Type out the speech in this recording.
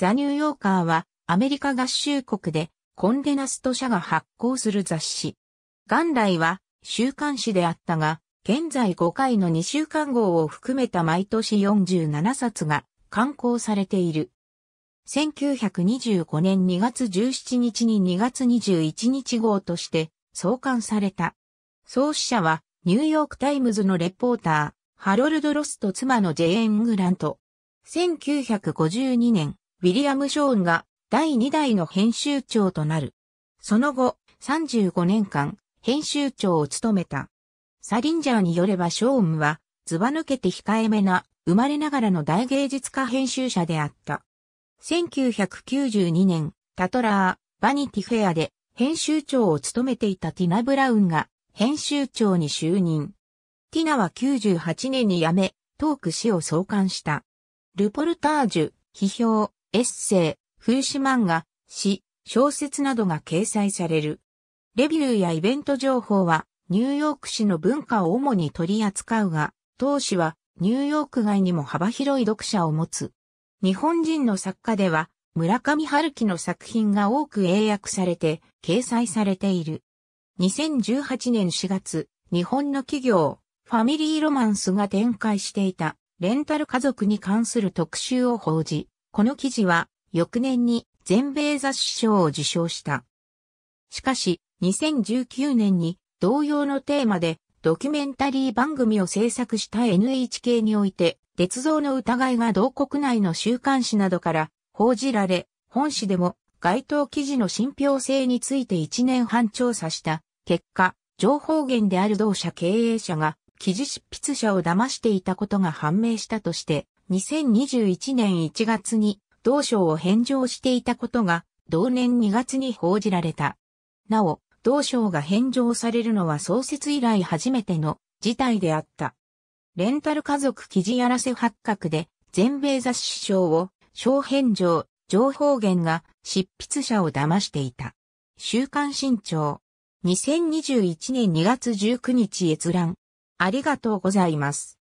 ザ・ニューヨーカーはアメリカ合衆国でコンデナスト社が発行する雑誌。元来は週刊誌であったが、現在5回の2週間号を含めた毎年47冊が刊行されている。1925年2月17日に2月21日号として創刊された。創始者はニューヨークタイムズのレポーター、ハロルド・ロスと妻のジェーン・グラント。1952年、ウィリアム・ショーンが第2代の編集長となる。その後、35年間、編集長を務めた。サリンジャーによればショーンは、ずば抜けて控えめな、生まれながらの大芸術家編集者であった。1992年、タトラー、バニティフェアで、編集長を務めていたティナ・ブラウンが、編集長に就任。ティナは98年に辞め、トーク誌を創刊した。ルポルタージュ、批評、エッセイ、風刺漫画、詩、小説などが掲載される。レビューやイベント情報は、ニューヨーク市の文化を主に取り扱うが、当市はニューヨーク外にも幅広い読者を持つ。日本人の作家では、村上春樹の作品が多く英訳されて、掲載されている。2018年4月、日本の企業、ファミリーロマンスが展開していた、レンタル家族に関する特集を報じ、この記事は翌年に全米雑誌賞を受賞した。しかし、2019年に同様のテーマでドキュメンタリー番組を制作した NHK において、鉄道の疑いが同国内の週刊誌などから報じられ、本誌でも該当記事の信憑性について1年半調査した結果、情報源である同社経営者が記事執筆者を騙していたことが判明したとして、2021年1月に同省を返上していたことが同年2月に報じられた。なお、同省が返上されるのは創設以来初めての事態であった。レンタル家族記事やらせ発覚で全米雑誌賞を小返上、情報源が執筆者を騙していた。週刊新潮。2021年2月19日閲覧。ありがとうございます。